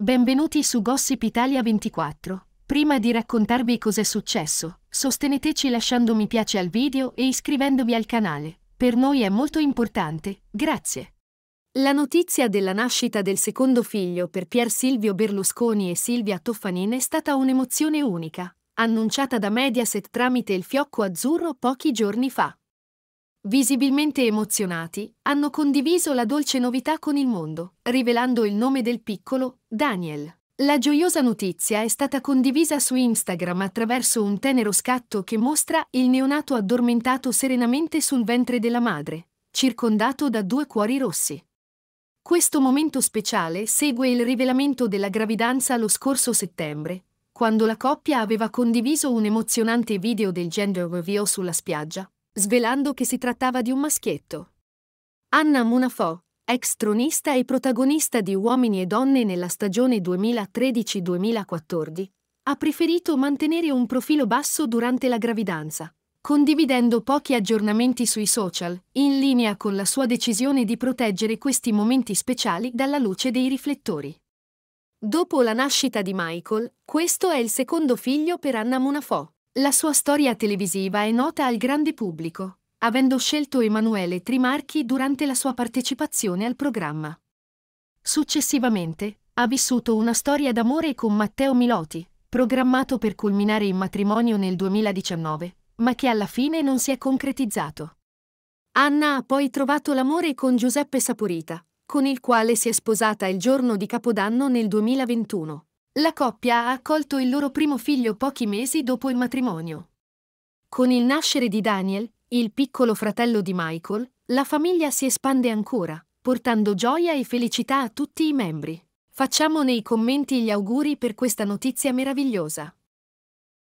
Benvenuti su Gossip Italia 24. Prima di raccontarvi cos'è successo, sosteneteci lasciando mi piace al video e iscrivendovi al canale. Per noi è molto importante, grazie. La notizia della nascita del secondo figlio per Pier Silvio Berlusconi e Silvia Toffanin è stata un'emozione unica, annunciata da Mediaset tramite il fiocco azzurro pochi giorni fa visibilmente emozionati, hanno condiviso la dolce novità con il mondo, rivelando il nome del piccolo, Daniel. La gioiosa notizia è stata condivisa su Instagram attraverso un tenero scatto che mostra il neonato addormentato serenamente sul ventre della madre, circondato da due cuori rossi. Questo momento speciale segue il rivelamento della gravidanza lo scorso settembre, quando la coppia aveva condiviso un emozionante video del gender reveal sulla spiaggia, svelando che si trattava di un maschietto. Anna Munafò, ex tronista e protagonista di Uomini e Donne nella stagione 2013-2014, ha preferito mantenere un profilo basso durante la gravidanza, condividendo pochi aggiornamenti sui social, in linea con la sua decisione di proteggere questi momenti speciali dalla luce dei riflettori. Dopo la nascita di Michael, questo è il secondo figlio per Anna Munafò. La sua storia televisiva è nota al grande pubblico, avendo scelto Emanuele Trimarchi durante la sua partecipazione al programma. Successivamente, ha vissuto una storia d'amore con Matteo Miloti, programmato per culminare in matrimonio nel 2019, ma che alla fine non si è concretizzato. Anna ha poi trovato l'amore con Giuseppe Saporita, con il quale si è sposata il giorno di Capodanno nel 2021. La coppia ha accolto il loro primo figlio pochi mesi dopo il matrimonio. Con il nascere di Daniel, il piccolo fratello di Michael, la famiglia si espande ancora, portando gioia e felicità a tutti i membri. Facciamo nei commenti gli auguri per questa notizia meravigliosa.